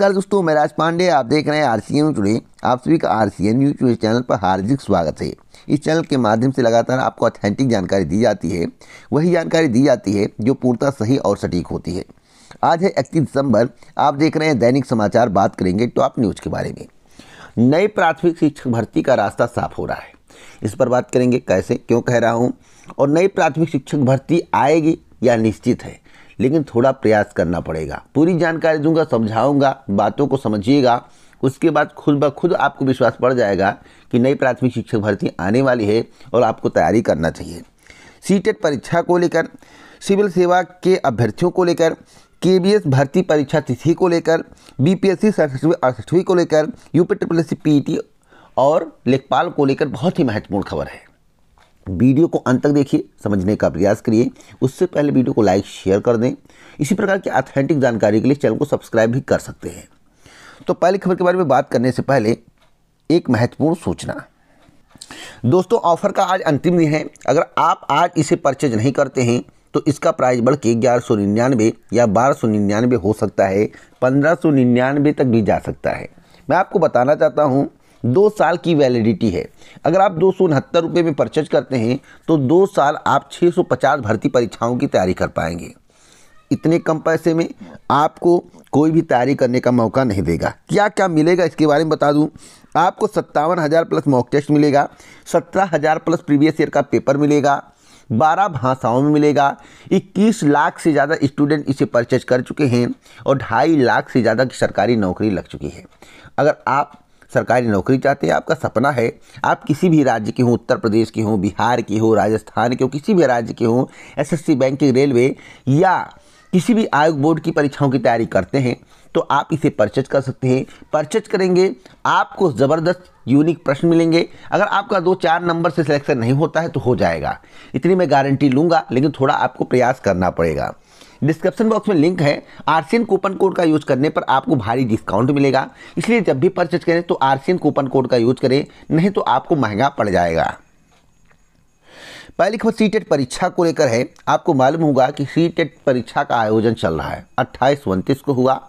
नमस्कार दोस्तों मैं राज पांडे आप देख रहे हैं आर सी एन टुडे आप सभी का R C N news today channel पर हार्दिक स्वागत है इस चैनल के माध्यम से लगातार आपको ऑथेंटिक जानकारी दी जाती है वही जानकारी दी जाती है जो पूर्णतः सही और सटीक होती है आज है इकतीस दिसंबर आप देख रहे हैं दैनिक समाचार बात करेंगे टॉप न्यूज के बारे में नए प्राथमिक शिक्षक भर्ती का रास्ता साफ हो रहा है इस पर बात करेंगे कैसे क्यों कह रहा हूँ और नई प्राथमिक शिक्षक भर्ती आएगी या निश्चित है लेकिन थोड़ा प्रयास करना पड़ेगा पूरी जानकारी दूंगा समझाऊंगा बातों को समझिएगा उसके बाद खुद ब खुद आपको विश्वास पड़ जाएगा कि नई प्राथमिक शिक्षक भर्ती आने वाली है और आपको तैयारी करना चाहिए सी e परीक्षा को लेकर सिविल सेवा के अभ्यर्थियों को लेकर के भर्ती परीक्षा तिथि को लेकर बी पी एस को लेकर U P triple C P और लेखपाल को लेकर बहुत ही महत्वपूर्ण खबर है वीडियो को अंत तक देखिए समझने का प्रयास करिए उससे पहले वीडियो को लाइक शेयर कर दें इसी प्रकार की अथेंटिक जानकारी के लिए चैनल को सब्सक्राइब भी कर सकते हैं तो पहली खबर के बारे में बात करने से पहले एक महत्वपूर्ण सूचना दोस्तों ऑफर का आज अंतिम दिन है अगर आप आज इसे परचेज नहीं करते हैं तो इसका प्राइस बढ़ के ग्यारह सौ निन्यानवे या बारह सौ निन्यानवे हो सकता है पंद्रह सौ निन्यानवे तक भी जा सकता है मैं आपको बताना चाहता हूँ दो साल की वैलिडिटी है अगर आप दो सौ उनहत्तर रुपये में परचेज करते हैं तो दो साल आप 650 भर्ती परीक्षाओं की तैयारी कर पाएंगे इतने कम पैसे में आपको कोई भी तैयारी करने का मौका नहीं देगा क्या क्या मिलेगा इसके बारे में बता दूं आपको सत्तावन हज़ार प्लस मॉक टेस्ट मिलेगा सत्रह हज़ार प्लस प्रीवियस ईयर का पेपर मिलेगा बारह भाषाओं में मिलेगा इक्कीस लाख से ज़्यादा स्टूडेंट इसे परचेज कर चुके हैं और ढाई लाख से ज़्यादा की सरकारी नौकरी लग चुकी है अगर आप सरकारी नौकरी चाहते हैं आपका सपना है आप किसी भी राज्य के हों उत्तर प्रदेश के हों बिहार के हों राजस्थान के हों किसी भी राज्य के हों एसएससी बैंकिंग रेलवे या किसी भी आयोग बोर्ड की परीक्षाओं की तैयारी करते हैं तो आप इसे परचेज कर सकते हैं परचेज करेंगे आपको ज़बरदस्त यूनिक प्रश्न मिलेंगे अगर आपका दो चार नंबर से सिलेक्शन नहीं होता है तो हो जाएगा इतनी मैं गारंटी लूँगा लेकिन थोड़ा आपको प्रयास करना पड़ेगा डिस्क्रिप्शन बॉक्स में लिंक है आरसीएन कूपन कोड का यूज करने पर आपको भारी डिस्काउंट मिलेगा इसलिए जब भी परचेज करें तो आरसीएन कूपन कोड का यूज करें नहीं तो आपको महंगा पड़ जाएगा पहली खबर सी टेट परीक्षा को लेकर है आपको मालूम होगा कि सी टेट परीक्षा का आयोजन चल रहा है अट्ठाईस उनतीस को हुआ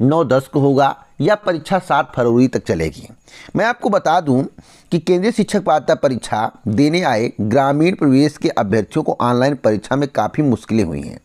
नौ दस को होगा यह परीक्षा सात फरवरी तक चलेगी मैं आपको बता दूं कि केंद्रीय शिक्षक पात्रता परीक्षा देने आए ग्रामीण प्रवेश के अभ्यर्थियों को ऑनलाइन परीक्षा में काफ़ी मुश्किलें हुई हैं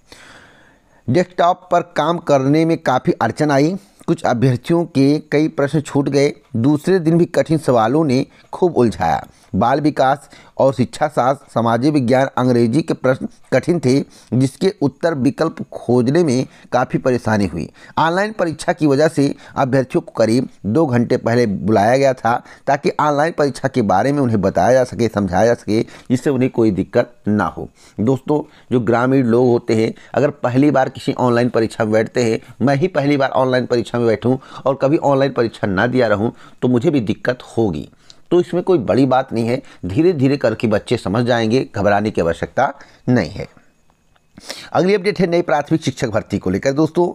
डेस्कटॉप पर काम करने में काफ़ी अड़चन आई कुछ अभ्यर्थियों के कई प्रश्न छूट गए दूसरे दिन भी कठिन सवालों ने खूब उलझाया बाल विकास और शिक्षा शास्त्र सामाजिक विज्ञान अंग्रेजी के प्रश्न कठिन थे जिसके उत्तर विकल्प खोजने में काफ़ी परेशानी हुई ऑनलाइन परीक्षा की वजह से अभ्यर्थियों को करीब दो घंटे पहले बुलाया गया था ताकि ऑनलाइन परीक्षा के बारे में उन्हें बताया जा सके समझाया जा सके जिससे उन्हें कोई दिक्कत ना हो दोस्तों जो ग्रामीण लोग होते हैं अगर पहली बार किसी ऑनलाइन परीक्षा में बैठते हैं मैं ही पहली बार ऑनलाइन परीक्षा में बैठूँ और कभी ऑनलाइन परीक्षा ना दिया रहूँ तो मुझे भी दिक्कत होगी तो इसमें कोई बड़ी बात नहीं है धीरे धीरे करके बच्चे समझ जाएंगे घबराने की आवश्यकता नहीं है अगली अपडेट है नई प्राथमिक शिक्षक भर्ती को लेकर दोस्तों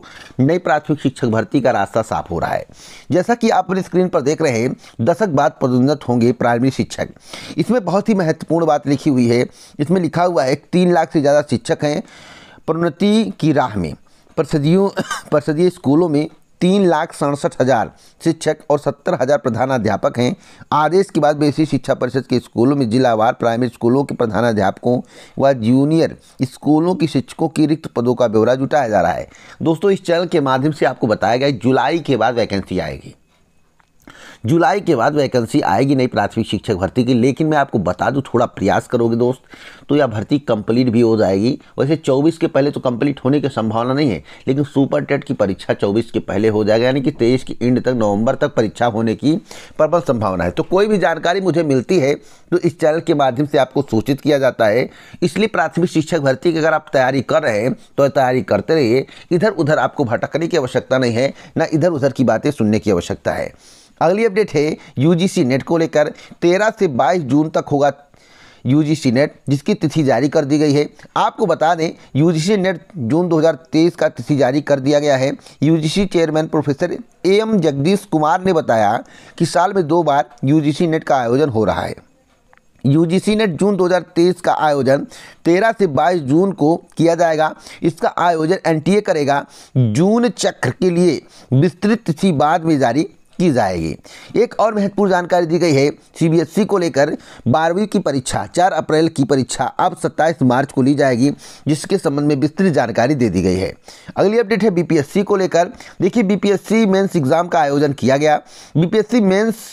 नई प्राथमिक शिक्षक भर्ती का रास्ता साफ हो रहा है जैसा कि आप अपने स्क्रीन पर देख रहे हैं दशक बाद पदोन्नत होंगे प्राइमरी शिक्षक इसमें बहुत ही महत्वपूर्ण बात लिखी हुई है इसमें लिखा हुआ है तीन लाख से ज़्यादा शिक्षक हैं प्रोन्नति की राह में परसदीयों परसदीय स्कूलों में तीन लाख सड़सठ हज़ार शिक्षक और सत्तर हज़ार प्रधानाध्यापक हैं आदेश के बाद बेसिक शिक्षा परिषद के स्कूलों में जिलावार प्राइमरी स्कूलों के प्रधानाध्यापकों व जूनियर स्कूलों के शिक्षकों की रिक्त पदों का ब्यौरा जुटाया जा रहा है दोस्तों इस चैनल के माध्यम से आपको बताया गया जुलाई के बाद वैकेंसी आएगी जुलाई के बाद वैकेंसी आएगी नई प्राथमिक शिक्षक भर्ती की लेकिन मैं आपको बता दूं थोड़ा प्रयास करोगे दोस्त तो यह भर्ती कंप्लीट भी हो जाएगी वैसे 24 के पहले तो कंप्लीट होने की संभावना नहीं है लेकिन सुपर टेट की परीक्षा 24 के पहले हो जाएगा यानी कि तेईस की एंड तक नवंबर तक परीक्षा होने की प्रबल संभावना है तो कोई भी जानकारी मुझे मिलती है तो इस चैनल के माध्यम से आपको सूचित किया जाता है इसलिए प्राथमिक शिक्षक भर्ती की अगर आप तैयारी कर रहे हैं तो तैयारी करते रहिए इधर उधर आपको भटकने की आवश्यकता नहीं है ना इधर उधर की बातें सुनने की आवश्यकता है अगली अपडेट है यूजीसी नेट को लेकर 13 से 22 जून तक होगा यूजीसी नेट जिसकी तिथि जारी कर दी गई है आपको बता दें यूजीसी नेट जून 2023 का तिथि जारी कर दिया गया है UGC chairman professor A M Jagdish Kumar ने बताया कि साल में दो बार यूजीसी नेट का आयोजन हो रहा है यूजीसी नेट जून 2023 का आयोजन 13 से 22 जून को किया जाएगा इसका आयोजन एनटीए करेगा जून चक्र के लिए विस्तृत तिथि बाद में जारी की जाएगी एक और महत्वपूर्ण जानकारी दी गई है सीबीएसई e को लेकर बारहवीं की परीक्षा चार अप्रैल की परीक्षा अब सत्ताईस मार्च को ली जाएगी जिसके संबंध में विस्तृत जानकारी दे दी गई है अगली अपडेट है बीपीएससी को लेकर देखिए बीपीएससी मेंस एग्ज़ाम का आयोजन किया गया बीपीएससी मेंस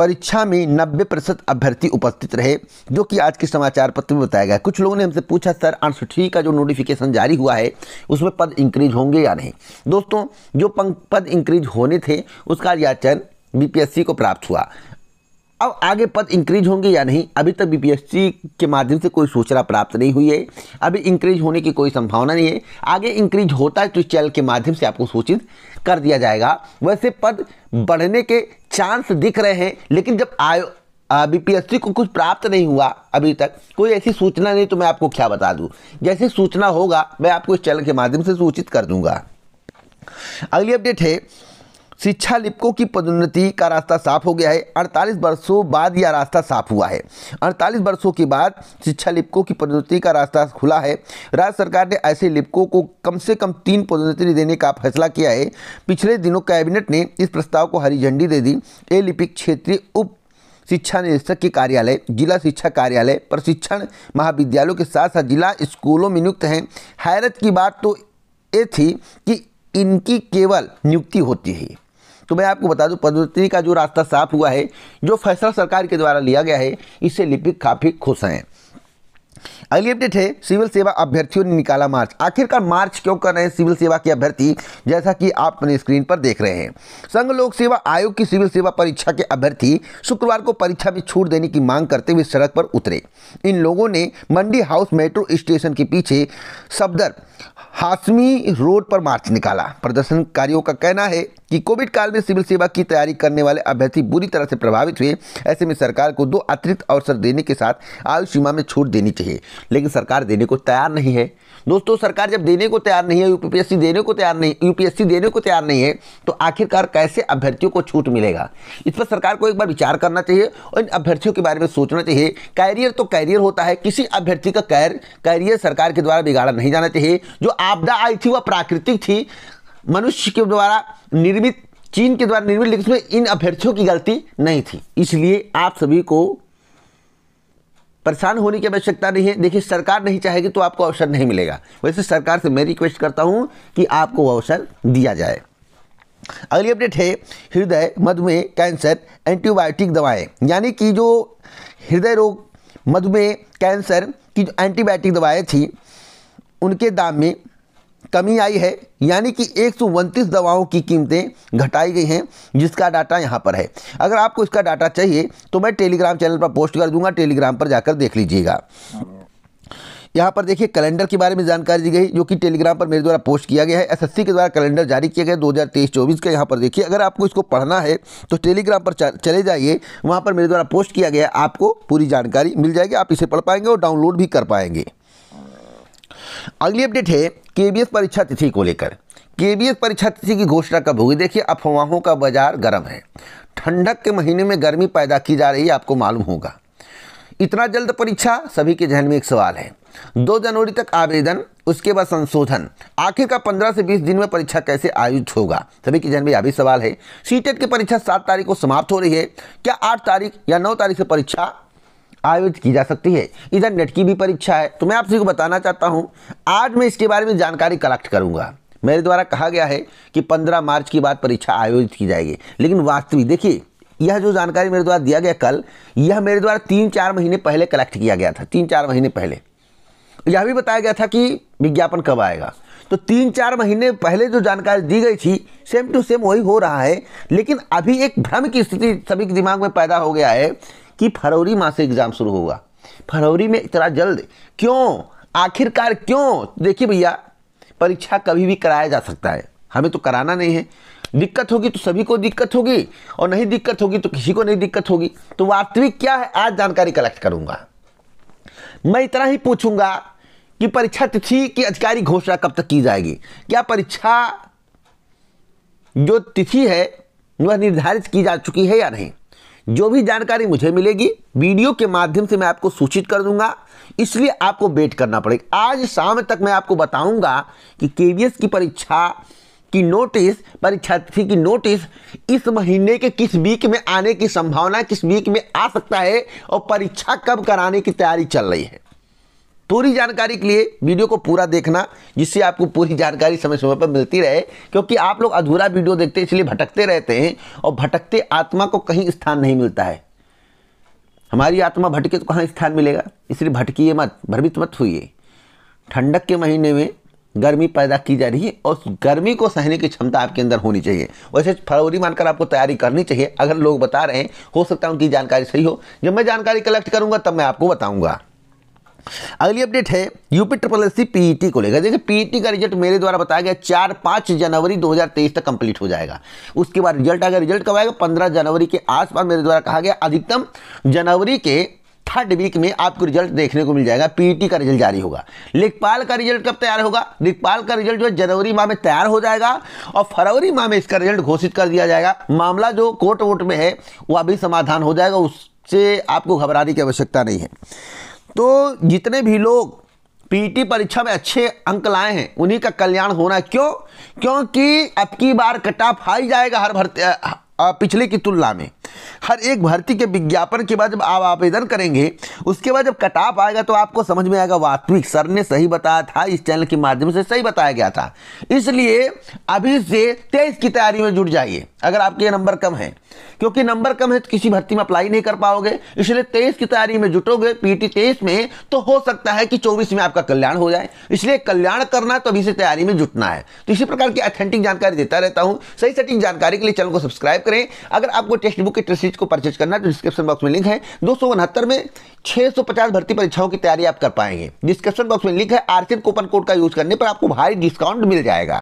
परीक्षा में नब्बे प्रतिशत अभ्यर्थी उपस्थित रहे जो कि आज के समाचार पत्र में बताया गया कुछ लोगों ने हमसे पूछा सर अड़सठी का जो नोटिफिकेशन जारी हुआ है उसमें पद इंक्रीज होंगे या नहीं दोस्तों जो पद इंक्रीज होने थे उसका याचन बीपीएससी को प्राप्त हुआ अब आगे पद इंक्रीज होंगे या नहीं अभी तक बीपीएससी के माध्यम से कोई सूचना प्राप्त नहीं हुई है अभी इंक्रीज होने की कोई संभावना नहीं है आगे इंक्रीज होता है तो इस चैनल के माध्यम से आपको सूचित कर दिया जाएगा वैसे पद बढ़ने के चांस दिख रहे हैं लेकिन जब आयो बीपीएससी को कुछ प्राप्त नहीं हुआ अभी तक कोई ऐसी सूचना नहीं तो मैं आपको क्या बता दूँ जैसे सूचना होगा मैं आपको इस चैनल के माध्यम से सूचित कर दूँगा अगली अपडेट है शिक्षा लिपिकों की पदोन्नति का रास्ता साफ हो गया है अड़तालीस वर्षों बाद यह रास्ता साफ हुआ है अड़तालीस वर्षों के बाद शिक्षा लिपकों की पदोन्नति का रास्ता खुला है राज्य सरकार ने ऐसे लिपकों को कम से कम तीन पदोन्नति देने का फैसला किया है पिछले दिनों कैबिनेट ने इस प्रस्ताव को हरी झंडी दे दी ए लिपिक क्षेत्रीय उप शिक्षा निदेशक के कार्यालय जिला शिक्षा कार्यालय प्रशिक्षण महाविद्यालयों के साथ साथ जिला स्कूलों में नियुक्त हैं हैरत की बात तो ये थी कि इनकी केवल नियुक्ति होती है तो मैं आपको बता दूं पदोन्नति का जो रास्ता साफ हुआ है जो फैसला सरकार के द्वारा लिया गया है इससे लिपिक काफ़ी खुश हैं अगली अपडेट है सिविल सेवा अभ्यर्थियों ने निकाला मार्च आखिरकार मार्च क्यों कर रहे हैं सिविल सेवा के अभ्यर्थी जैसा कि आप अपने स्क्रीन पर देख रहे हैं संघ लोक सेवा आयोग की सिविल सेवा परीक्षा के अभ्यर्थी शुक्रवार को परीक्षा में छूट देने की मांग करते हुए सड़क पर उतरे इन लोगों ने मंडी हाउस मेट्रो स्टेशन के पीछे सफदर हाशमी रोड पर मार्च निकाला प्रदर्शनकारियों का कहना है कि कोविड काल में सिविल सेवा की तैयारी करने वाले अभ्यर्थी बुरी तरह से प्रभावित हुए ऐसे में सरकार को दो अतिरिक्त अवसर देने के साथ आयु सीमा में छूट देनी चाहिए लेकिन सरकार देने को तैयार नहीं है दोस्तों सरकार जब देने को तैयार नहीं है यूपीएससी देने को तैयार नहीं यूपीएससी देने को तैयार नहीं है तो आखिरकार कैसे अभ्यर्थियों को छूट मिलेगा इस पर सरकार को एक बार विचार करना चाहिए और इन अभ्यर्थियों के बारे में सोचना चाहिए कैरियर तो कैरियर होता है किसी अभ्यर्थी का कैर कैरियर सरकार के द्वारा बिगाड़ा नहीं जाना चाहिए जो आपदा आई थी वह प्राकृतिक थी मनुष्य के द्वारा निर्मित चीन के द्वारा निर्मित लेकिन उसमें इन अभ्यर्थियों की गलती नहीं थी इसलिए आप सभी को परेशान होने की आवश्यकता नहीं है देखिए सरकार नहीं चाहेगी तो आपको अवसर नहीं मिलेगा वैसे सरकार से मैं रिक्वेस्ट करता हूँ कि आपको अवसर दिया जाए अगली अपडेट है हृदय मधुमेह कैंसर एंटीबायोटिक दवाएं यानी कि जो हृदय रोग मधुमेह कैंसर की जो एंटीबायोटिक दवाएं थी उनके दाम में कमी आई है यानी कि एक दवाओं की कीमतें घटाई गई हैं जिसका डाटा यहाँ पर है अगर आपको इसका डाटा चाहिए तो मैं टेलीग्राम चैनल पर पोस्ट कर दूंगा टेलीग्राम पर जाकर देख लीजिएगा यहाँ पर देखिए कैलेंडर के बारे में जानकारी दी गई जो कि टेलीग्राम पर मेरे द्वारा पोस्ट किया गया है एसएससी के द्वारा कैलेंडर जारी किया गया दो हज़ार तेईस चौबीस का यहाँ पर देखिए अगर आपको इसको पढ़ना है तो टेलीग्राम पर चले जाइए वहाँ पर मेरे द्वारा पोस्ट किया गया आपको पूरी जानकारी मिल जाएगी आप इसे पढ़ पाएंगे और डाउनलोड भी कर पाएंगे अगली अपडेट है के परीक्षा तिथि को लेकर के परीक्षा तिथि की घोषणा कब होगी देखिए अफवाहों का बाजार गर्म है ठंडक के महीने में गर्मी पैदा की जा रही है आपको मालूम होगा इतना जल्द परीक्षा सभी के जहन में एक सवाल है दो जनवरी तक आवेदन उसके बाद संशोधन आखिर का पंद्रह से बीस दिन में परीक्षा कैसे आयोजित होगा सभी के जहन में यह भी सवाल है सीटेट की परीक्षा सात तारीख को समाप्त हो रही है क्या आठ तारीख या नौ तारीख से परीक्षा आयोजित की जा सकती है इधर नेट की भी परीक्षा है तो मैं आप सभी को बताना चाहता हूँ आज मैं इसके बारे में जानकारी कलेक्ट करूँगा मेरे द्वारा कहा गया है कि 15 मार्च की बाद परीक्षा आयोजित की जाएगी लेकिन वास्तविक देखिए यह जो जानकारी मेरे द्वारा दिया गया कल यह मेरे द्वारा तीन चार महीने पहले कलेक्ट किया गया था तीन चार महीने पहले यह भी बताया गया था कि विज्ञापन कब आएगा तो तीन चार महीने पहले जो जानकारी दी गई थी सेम टू सेम वही हो रहा है लेकिन अभी एक भ्रम की स्थिति सभी के दिमाग में पैदा हो गया है कि फरवरी माह से एग्ज़ाम शुरू होगा फरवरी में इतना जल्द क्यों आखिरकार क्यों देखिए भैया परीक्षा कभी भी कराया जा सकता है हमें तो कराना नहीं है दिक्कत होगी तो सभी को दिक्कत होगी और नहीं दिक्कत होगी तो किसी को नहीं दिक्कत होगी तो वास्तविक क्या है आज जानकारी कलेक्ट करूंगा मैं इतना ही पूछूंगा कि परीक्षा तिथि की अधिकारी घोषणा कब तक की जाएगी क्या परीक्षा जो तिथि है वह निर्धारित की जा चुकी है या नहीं जो भी जानकारी मुझे मिलेगी वीडियो के माध्यम से मैं आपको सूचित कर दूंगा इसलिए आपको वेट करना पड़ेगा आज शाम तक मैं आपको बताऊंगा कि के की परीक्षा की नोटिस परीक्षार्थी की नोटिस इस महीने के किस वीक में आने की संभावना किस वीक में आ सकता है और परीक्षा कब कराने की तैयारी चल रही है पूरी जानकारी के लिए वीडियो को पूरा देखना जिससे आपको पूरी जानकारी समय समय पर मिलती रहे क्योंकि आप लोग अधूरा वीडियो देखते हैं इसलिए भटकते रहते हैं और भटकते आत्मा को कहीं स्थान नहीं मिलता है हमारी आत्मा भटके तो कहाँ स्थान मिलेगा इसलिए भटकीये मत भ्रमित मत हुई ठंडक के महीने में गर्मी पैदा की जा रही है और गर्मी को सहने की क्षमता आपके अंदर होनी चाहिए वैसे फरवरी मानकर आपको तैयारी करनी चाहिए अगर लोग बता रहे हैं हो सकता है उनकी जानकारी सही हो जब मैं जानकारी कलेक्ट करूँगा तब मैं आपको बताऊँगा अगली अपडेट है UP triple S C PET को लेकर देखिए पीईटी का रिजल्ट मेरे द्वारा बताया गया चार पाँच जनवरी 2023 तक कंप्लीट हो जाएगा उसके बाद रिजल्ट आएगा रिजल्ट कब आएगा पंद्रह जनवरी के आसपास मेरे द्वारा कहा गया अधिकतम जनवरी के थर्ड वीक में आपको रिजल्ट देखने को मिल जाएगा पीईटी का रिजल्ट जारी होगा लेखपाल का रिजल्ट कब तैयार होगा लेखपाल का रिजल्ट जो है जनवरी माह में तैयार हो जाएगा और फरवरी माह में इसका रिजल्ट घोषित कर दिया जाएगा मामला जो कोर्ट वोट में है वह अभी समाधान हो जाएगा उससे आपको घबराने की आवश्यकता नहीं है तो जितने भी लोग पीटी e परीक्षा में अच्छे अंक लाए हैं उन्हीं का कल्याण होना क्यों क्योंकि अब की बार कट ऑफ हाई जाएगा हर भर्ती पिछले की तुलना में हर एक भर्ती के विज्ञापन के बाद जब आप आवेदन करेंगे उसके बाद जब कटाप आएगा तो आपको समझ में आएगा वास्तविक सर ने सही बताया था इस चैनल के माध्यम से सही बताया गया था इसलिए अभी से तेईस की तैयारी में जुट जाइए अगर आपके नंबर कम है क्योंकि नंबर कम है तो किसी भर्ती में अप्लाई नहीं कर पाओगे इसलिए तेईस की तैयारी में जुटोगे पीटी तेईस में तो हो सकता है कि चौबीस में आपका कल्याण हो जाए इसलिए कल्याण करना तो अभी से तैयारी में जुटना है तो इसी प्रकार की अथेंटिक जानकारी देता रहता हूँ सही सटीक जानकारी के लिए चैनल को सब्सक्राइब करें अगर आपको टेक्स्ट बुक की ट्रेसीज को परचेज करना तो डिस्क्रिप्शन बॉक्स में लिंक है दो में छः भर्ती परीक्षाओं की तैयारी आप कर पाएंगे डिस्क्रिप्शन बॉक्स में लिंक है आरसीएफ कूपन कोड का यूज करने पर आपको भारी डिस्काउंट मिल जाएगा